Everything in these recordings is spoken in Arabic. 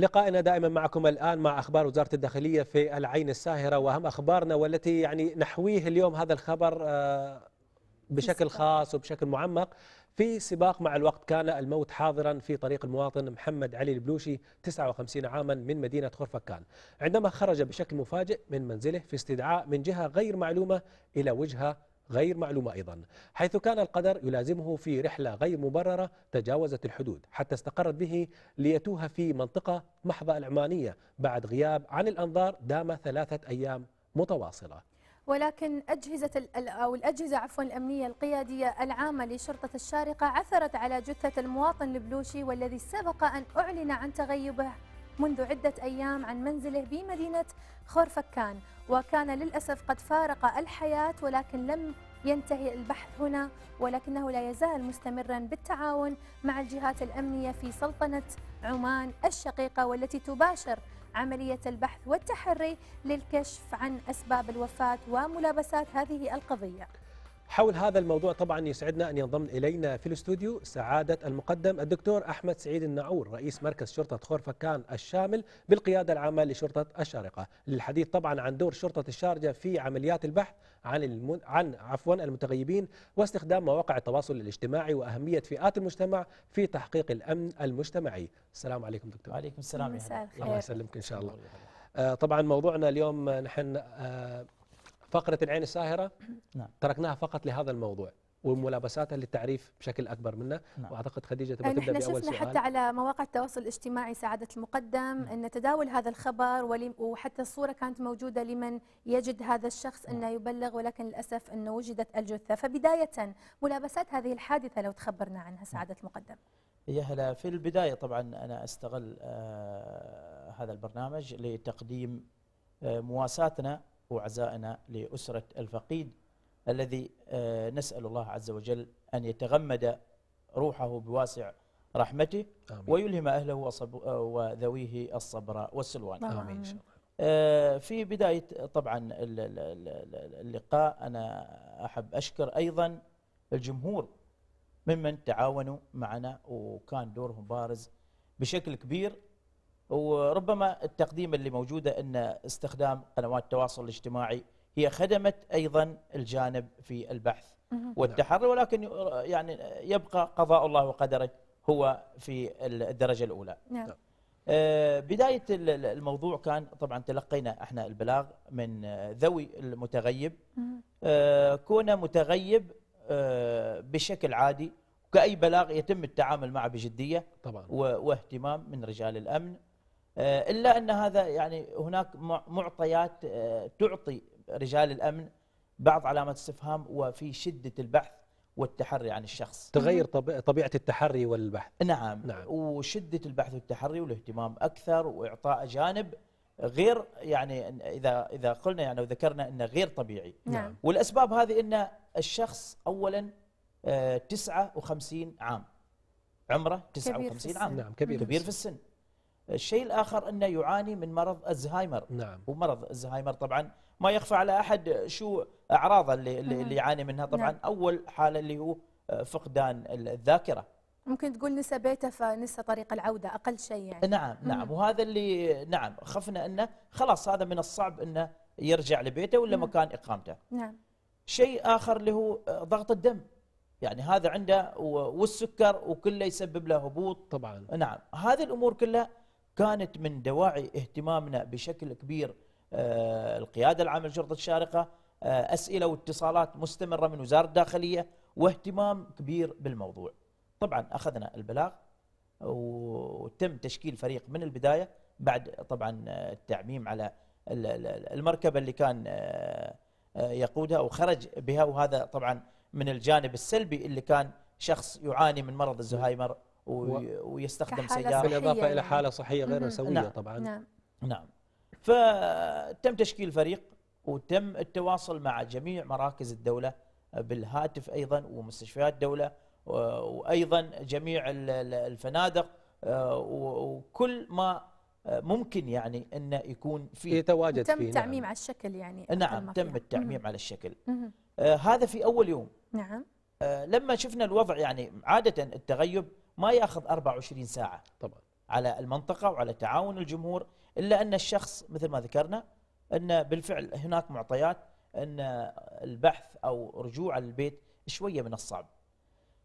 لقائنا دائما معكم الآن مع أخبار وزارة الداخلية في العين الساهرة وأهم أخبارنا والتي يعني نحويه اليوم هذا الخبر آه، بشكل خاص وبشكل معمق في سباق مع الوقت كان الموت حاضرا في طريق المواطن محمد علي البلوشي 59 عاما من مدينة خرفكان عندما خرج بشكل مفاجئ من منزله في استدعاء من جهة غير معلومة إلى وجهة غير معلومة أيضا حيث كان القدر يلازمه في رحلة غير مبررة تجاوزت الحدود حتى استقرت به ليتوها في منطقة محظة العمانية بعد غياب عن الأنظار دام ثلاثة أيام متواصلة ولكن أجهزة أو الأجهزة عفوا الأمنية القيادية العامة لشرطة الشارقة عثرت على جثة المواطن البلوشي والذي سبق أن أعلن عن تغيبه منذ عدة أيام عن منزله بمدينة خورفكان وكان للأسف قد فارق الحياة ولكن لم ينتهي البحث هنا ولكنه لا يزال مستمرا بالتعاون مع الجهات الأمنية في سلطنة عمان الشقيقة والتي تباشر عملية البحث والتحري للكشف عن أسباب الوفاة وملابسات هذه القضية حول هذا الموضوع طبعا يسعدنا أن ينضم إلينا في الاستوديو سعادة المقدم الدكتور أحمد سعيد النعور رئيس مركز شرطة خورفكان الشامل بالقيادة العامة لشرطة الشارقة للحديث طبعا عن دور شرطة الشارجة في عمليات البحث عن المن... عن عفوا المتغيبين واستخدام مواقع التواصل الاجتماعي وأهمية فئات المجتمع في تحقيق الأمن المجتمعي السلام عليكم دكتور وعليكم السلام يا الله يسلمك إن شاء الله آه، طبعا موضوعنا اليوم نحن آه، فقرة العين الساهرة نعم. تركناها فقط لهذا الموضوع وملابساتها للتعريف بشكل اكبر منه نعم. واعتقد خديجه تبغى يعني تبدا باول شفنا سؤال حتى على مواقع التواصل الاجتماعي سعاده المقدم نعم. ان تداول هذا الخبر وحتى الصوره كانت موجوده لمن يجد هذا الشخص نعم. انه يبلغ ولكن للاسف انه وجدت الجثه فبدايه ملابسات هذه الحادثه لو تخبرنا عنها نعم. سعاده نعم. المقدم يا هلا في البدايه طبعا انا استغل آه هذا البرنامج لتقديم آه مواساتنا وعزائنا لأسرة الفقيد الذي آه، نسأل الله عز وجل أن يتغمد روحه بواسع رحمته آمين. ويلهم أهله آه، وذويه الصبر والسلوان آمين إن شاء الله آه، في بداية طبعا اللقاء أنا أحب أشكر أيضا الجمهور ممن تعاونوا معنا وكان دورهم بارز بشكل كبير وربما التقديم اللي موجوده ان استخدام قنوات التواصل الاجتماعي هي خدمت ايضا الجانب في البحث والتحري ولكن يعني يبقى قضاء الله وقدره هو في الدرجه الاولى. نعم. آه، بدايه الموضوع كان طبعا تلقينا احنا البلاغ من ذوي المتغيب آه، كونه متغيب آه، بشكل عادي كأي بلاغ يتم التعامل معه بجدية طبعا واهتمام من رجال الأمن آه، الا ان هذا يعني هناك معطيات آه، تعطي رجال الامن بعض علامات استفهام وفي شده البحث والتحري عن الشخص تغير طبيعه التحري والبحث نعم, نعم. وشده البحث والتحري والاهتمام اكثر واعطاء جانب غير يعني اذا اذا قلنا يعني وذكرنا انه غير طبيعي نعم. نعم. والاسباب هذه ان الشخص اولا 59 آه، عام عمره 59 عام نعم كبير, كبير في السن الشيء الآخر أنه يعاني من مرض الزهايمر نعم ومرض الزهايمر طبعا ما يخفى على أحد شو أعراضه اللي, اللي نعم. يعاني منها طبعا نعم. أول حالة اللي هو آه، فقدان الذاكرة ممكن تقول نسى بيته فنسى طريق العودة أقل شيء يعني نعم نعم مم. وهذا اللي نعم خفنا أنه خلاص هذا من الصعب أنه يرجع لبيته ولا مم. نعم. مكان إقامته نعم شيء آخر اللي هو آه، ضغط الدم يعني هذا عنده والسكر وكله يسبب له هبوط طبعا نعم هذه الأمور كلها كانت من دواعي اهتمامنا بشكل كبير آه، القياده العامه لشرطه الشارقه آه، اسئله واتصالات مستمره من وزاره الداخليه واهتمام كبير بالموضوع. طبعا اخذنا البلاغ وتم تشكيل فريق من البدايه بعد طبعا آه، التعميم على المركبه اللي كان يقودها وخرج بها وهذا طبعا من الجانب السلبي اللي كان شخص يعاني من مرض الزهايمر ويستخدم سيارة بالإضافة يعني. إلى حالة صحية غير سويه نعم طبعا نعم نعم فتم تشكيل فريق وتم التواصل مع جميع مراكز الدولة بالهاتف أيضا ومستشفيات الدولة وأيضا جميع الفنادق آه، وكل ما ممكن يعني أنه يكون في يتواجد تم فيه تعميم نعم. على الشكل يعني نعم تم التعميم مم. على الشكل مم. آه هذا في أول يوم نعم آه لما شفنا الوضع يعني عادة التغيب ما ياخذ 24 ساعه طبعا على المنطقه وعلى تعاون الجمهور الا ان الشخص مثل ما ذكرنا ان بالفعل هناك معطيات ان البحث او رجوع للبيت شويه من الصعب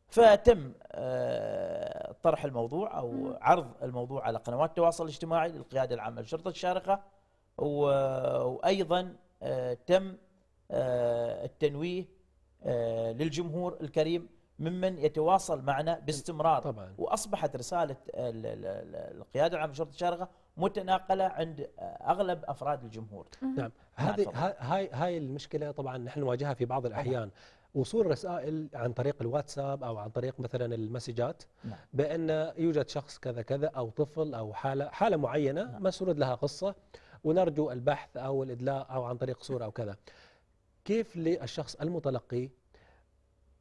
فتم آه، طرح الموضوع او عرض الموضوع على قنوات التواصل الاجتماعي للقياده العامه للشرطه الشارقه وايضا آه، تم آه، التنويه للجمهور الكريم ممن يتواصل معنا باستمرار طبعا. واصبحت رساله القياده العامه لشرطه الشارقه متناقله عند اغلب افراد الجمهور نعم. نعم هذه هاي هاي المشكله طبعا نحن نواجهها في بعض الاحيان وصول رسائل عن طريق الواتساب او عن طريق مثلا المسجات نعم. بان يوجد شخص كذا كذا او طفل او حاله حاله معينه نعم. ما مسرود لها قصه ونرجو البحث او الادلاء او عن طريق صوره او كذا كيف للشخص المتلقي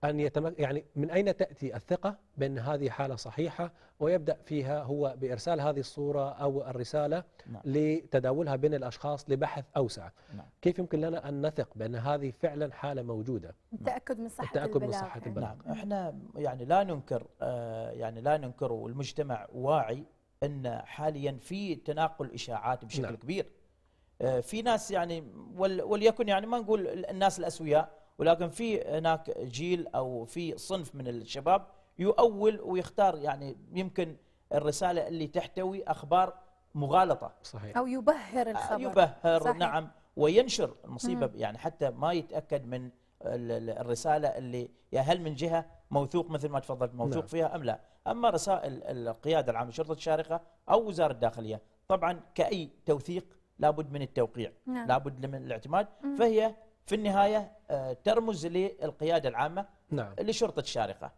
أن يتمك يعني من أين تأتي الثقة بأن هذه حالة صحيحة ويبدأ فيها هو بإرسال هذه الصورة أو الرسالة نعم. لتداولها بين الأشخاص لبحث أوسع نعم. كيف يمكن لنا أن نثق بأن هذه فعلا حالة موجودة نعم. التأكد من صحة التأكد البلاغ, من صحة البلاغ. نعم. إحنا يعني لا ننكر آه، يعني لا ننكر والمجتمع واعي أن حاليا في تناقل إشاعات بشكل نعم. كبير آه، في ناس يعني وليكن يعني ما نقول الناس الأسوياء ولكن في هناك جيل او في صنف من الشباب يؤول ويختار يعني يمكن الرساله اللي تحتوي اخبار مغالطه صحيح او يبهر الخبر يبهر صحيح. نعم وينشر المصيبه مم. يعني حتى ما يتاكد من الرساله اللي يا هل من جهه موثوق مثل ما تفضلت موثوق نعم. فيها ام لا اما رسائل القياده العامه لشرطه الشارقه او وزاره الداخليه طبعا كاي توثيق لابد من التوقيع نعم. لابد من الاعتماد مم. فهي في النهايه آه، ترمز للقياده العامه نعم. لشرطه الشارقه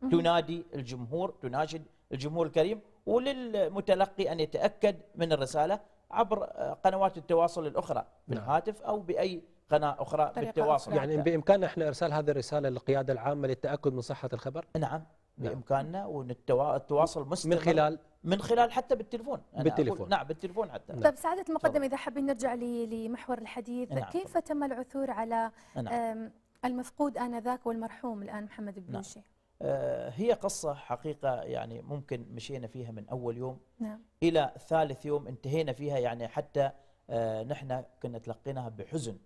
تنادي الجمهور تناشد الجمهور الكريم وللمتلقي ان يتاكد من الرساله عبر آه، قنوات التواصل الاخرى نعم. بالهاتف او باي قناه اخرى بالتواصل يعني بامكاننا احنا ارسال هذه الرساله للقياده العامه للتاكد من صحه الخبر؟ نعم نعم. بامكاننا والتواصل مستمر من خلال من خلال حتى بالتليفون بالتليفون نعم بالتليفون حتى نعم. طيب سعاده المقدم اذا حابين نرجع لمحور الحديث نعم. كيف تم العثور على نعم. المفقود انذاك والمرحوم الان محمد نعم. البلوشي نعم. هي قصة حقيقة يعني ممكن مشينا فيها من أول يوم نعم. إلى ثالث يوم انتهينا فيها يعني حتى آه، نحن كنا تلقيناها بحزن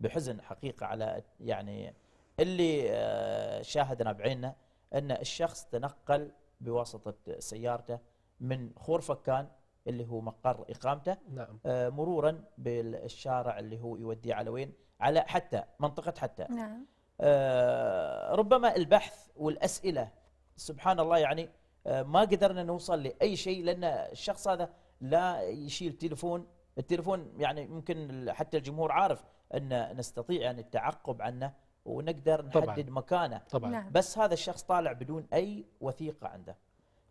بحزن حقيقة على يعني اللي آه، شاهدنا بعيننا ان الشخص تنقل بواسطه سيارته من خورفكان اللي هو مقر اقامته نعم. آه مرورا بالشارع اللي هو يودي على وين على حتى منطقه حتى نعم. آه ربما البحث والاسئله سبحان الله يعني آه ما قدرنا نوصل لاي شيء لان الشخص هذا لا يشيل تليفون التليفون يعني ممكن حتى الجمهور عارف ان نستطيع يعني التعقب عنه ونقدر نحدد طبعًا. مكانه طبعًا. نعم. بس هذا الشخص طالع بدون أي وثيقة عنده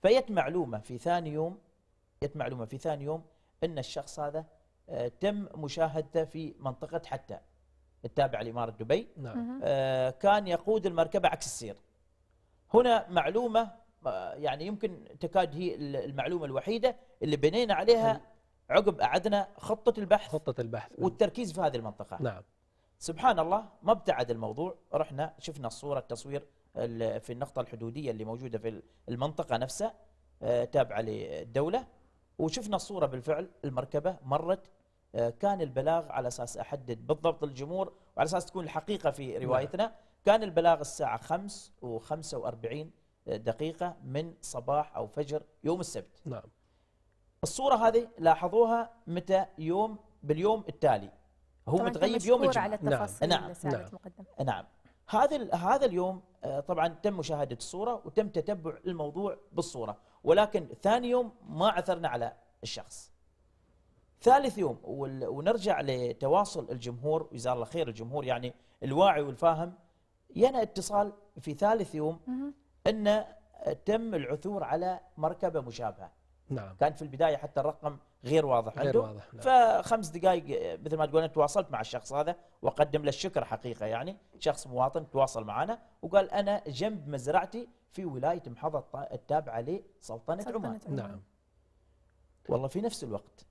فيت معلومة في ثاني يوم يت معلومة في ثاني يوم أن الشخص هذا آه، تم مشاهدته في منطقة حتى التابعة لإمارة دبي نعم. آه كان يقود المركبة عكس السير هنا معلومة آه، يعني يمكن تكاد هي المعلومة الوحيدة اللي بنينا عليها عقب أعدنا خطة البحث خطة البحث والتركيز في هذه المنطقة نعم سبحان الله ما ابتعد الموضوع رحنا شفنا الصورة التصوير في النقطة الحدودية اللي موجودة في المنطقة نفسها آه، تابعة للدولة وشفنا الصورة بالفعل المركبة مرت آه، كان البلاغ على أساس أحدد بالضبط الجمهور وعلى أساس تكون الحقيقة في نعم. روايتنا كان البلاغ الساعة 5 و45 آه، دقيقة من صباح أو فجر يوم السبت نعم الصورة هذه لاحظوها متى يوم باليوم التالي هو متغيب يوم الجمعه على التفاصيل نعم. نعم. نعم،, نعم هذا هذا اليوم آه، طبعا تم مشاهده الصوره وتم تتبع الموضوع بالصوره ولكن ثاني يوم ما عثرنا على الشخص ثالث يوم ونرجع لتواصل الجمهور جزاه الله خير الجمهور يعني الواعي والفاهم ينا اتصال في ثالث يوم ان تم العثور على مركبه مشابهه نعم كان في البدايه حتى الرقم غير واضح غير عنده واضح نعم. فخمس دقائق آه، مثل ما تقول انا تواصلت مع الشخص هذا واقدم له الشكر حقيقه يعني شخص مواطن تواصل معنا وقال انا جنب مزرعتي في ولايه محافظه التابعه لسلطنه عمان نعم والله في نفس الوقت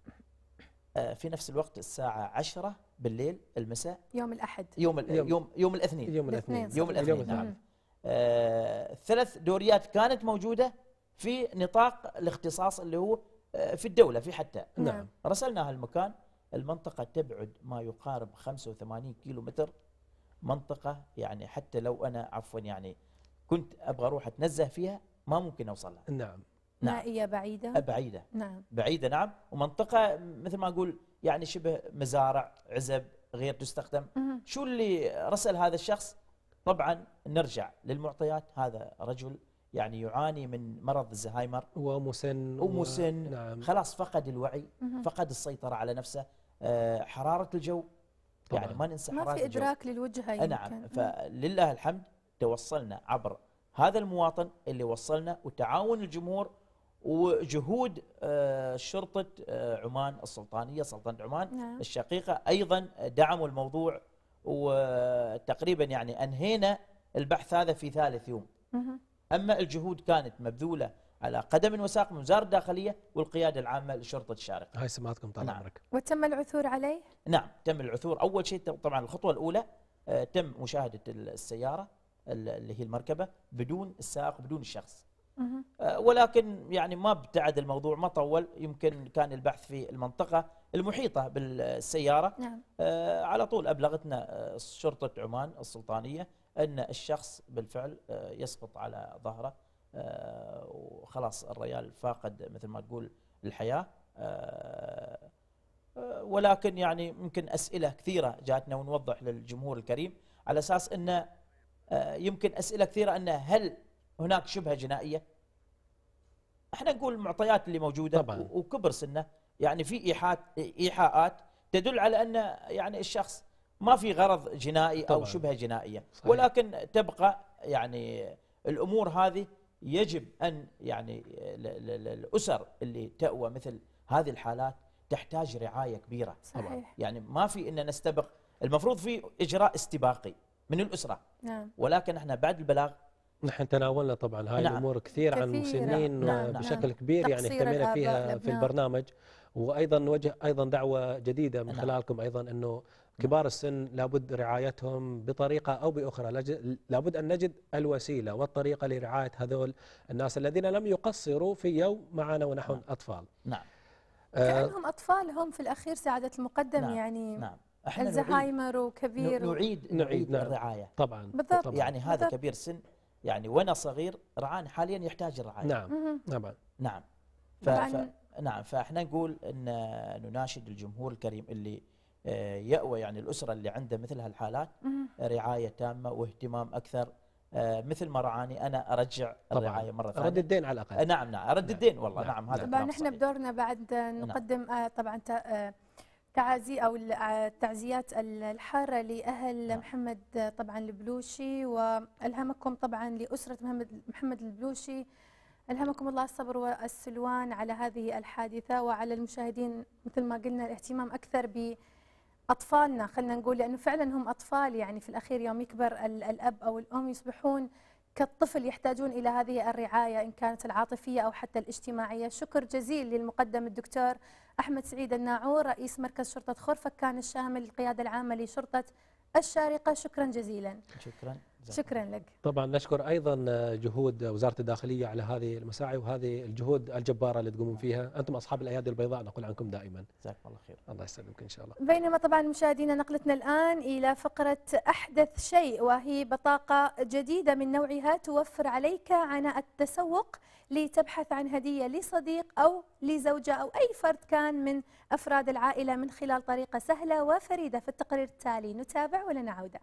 آه، في نفس الوقت الساعة 10 بالليل المساء يوم الأحد يوم يوم يوم, يوم يوم الاثنين يوم الاثنين يوم الاثنين, نعم آه ثلاث دوريات كانت موجودة في نطاق الاختصاص اللي هو آه، في الدوله في حتى نعم. نعم رسلنا هالمكان المنطقه تبعد ما يقارب 85 كيلو متر منطقه يعني حتى لو انا عفوا يعني كنت ابغى اروح اتنزه فيها ما ممكن اوصل لها نعم نعم بعيده أه، بعيده نعم بعيده نعم ومنطقه مثل ما اقول يعني شبه مزارع عزب غير تستخدم شو اللي رسل هذا الشخص طبعا نرجع للمعطيات هذا رجل يعني يعاني من مرض الزهايمر ومسن ومسن نعم خلاص فقد الوعي فقد السيطرة على نفسه آه، حرارة الجو طبعا. يعني ما ننسى ما حرارة في إدراك الجو. للوجهة يمكن نعم فلله الحمد توصلنا عبر هذا المواطن اللي وصلنا وتعاون الجمهور وجهود آه، شرطة آه، عمان السلطانية سلطنة عمان نعم. الشقيقة أيضا دعموا الموضوع وتقريبا يعني أنهينا البحث هذا في ثالث يوم أما الجهود كانت مبذولة على قدم وساق من وزارة الداخلية والقيادة العامة لشرطة الشارقة هاي سمعتكم طال نعم. عمرك وتم العثور عليه؟ نعم تم العثور أول شيء طبعا الخطوة الأولى آه، تم مشاهدة السيارة اللي هي المركبة بدون السائق بدون الشخص آه، ولكن يعني ما ابتعد الموضوع ما طول يمكن كان البحث في المنطقة المحيطة بالسيارة نعم. آه، على طول أبلغتنا شرطة عمان السلطانية ان الشخص بالفعل آه، يسقط على ظهره آه، وخلاص الريال فاقد مثل ما تقول الحياه آه، ولكن يعني ممكن اسئله كثيره جاتنا ونوضح للجمهور الكريم على اساس ان يمكن اسئله كثيره انه هل هناك شبهه جنائيه؟ احنا نقول المعطيات اللي موجوده طبعا. وكبر سنه يعني في ايحاءات تدل على ان يعني الشخص ما في غرض جنائي طبعا. او شبه جنائيه صحيح. ولكن تبقى يعني الامور هذه يجب ان يعني الاسر اللي تأوى مثل هذه الحالات تحتاج رعايه كبيره صحيح. يعني ما في ان نستبق المفروض في اجراء استباقي من الاسره نعم. ولكن احنا بعد البلاغ نحن تناولنا طبعا هاي نعم. الامور كثير عن المسنين نعم. نعم. بشكل نعم. كبير يعني اهتمينا فيها في البرنامج وايضا نوجه ايضا دعوه جديده من نعم. خلالكم ايضا انه نعم. كبار السن لابد رعايتهم بطريقة أو بأخرى لابد أن نجد الوسيلة والطريقة لرعاية هذول الناس الذين لم يقصروا في يوم معنا ونحن نعم. أطفال نعم آه، كأنهم أطفال هم في الأخير سعادة المقدم نعم. يعني نعم. احنا الزهايمر وكبير نعيد نعيد نعم. الرعايه طبعا بالضبط يعني هذا بالضبط. كبير سن يعني وانا صغير رعان حاليا يحتاج الرعايه نعم طبعا نعم ف... ف... نعم فاحنا نقول ان نناشد الجمهور الكريم اللي آه، يأوى يعني الأسرة اللي عندها مثل هالحالات رعاية تامة واهتمام أكثر آه، مثل ما رعاني انا ارجع الرعايه مره ثانيه رد الدين على الاقل آه، نعم نعم رد نعم. الدين نعم والله نعم, نعم هذا نعم. طبعا نحن بدورنا بعد نعم. نقدم نعم طبعا تعازي او التعزيات الحاره لاهل نعم محمد طبعا البلوشي والهمكم طبعا لاسره محمد محمد البلوشي ألهمكم الله الصبر والسلوان على هذه الحادثة وعلى المشاهدين مثل ما قلنا الاهتمام أكثر ب اطفالنا خلينا نقول لانه فعلا هم اطفال يعني في الاخير يوم يكبر الاب او الام يصبحون كالطفل يحتاجون الى هذه الرعايه ان كانت العاطفيه او حتى الاجتماعيه، شكر جزيل للمقدم الدكتور احمد سعيد الناعور رئيس مركز شرطه خرفك كان الشامل القياده العامه لشرطه الشارقه، شكرا جزيلا. شكرا. شكرا لك طبعا نشكر ايضا جهود وزاره الداخليه على هذه المساعي وهذه الجهود الجباره اللي تقومون فيها انتم اصحاب الايادي البيضاء نقول عنكم دائما جزاكم الله خير الله يسلمك ان شاء الله بينما طبعا مشاهدينا نقلتنا الان الى فقره احدث شيء وهي بطاقه جديده من نوعها توفر عليك عناء التسوق لتبحث عن هديه لصديق او لزوجه او اي فرد كان من افراد العائله من خلال طريقه سهله وفريده في التقرير التالي نتابع ولنعود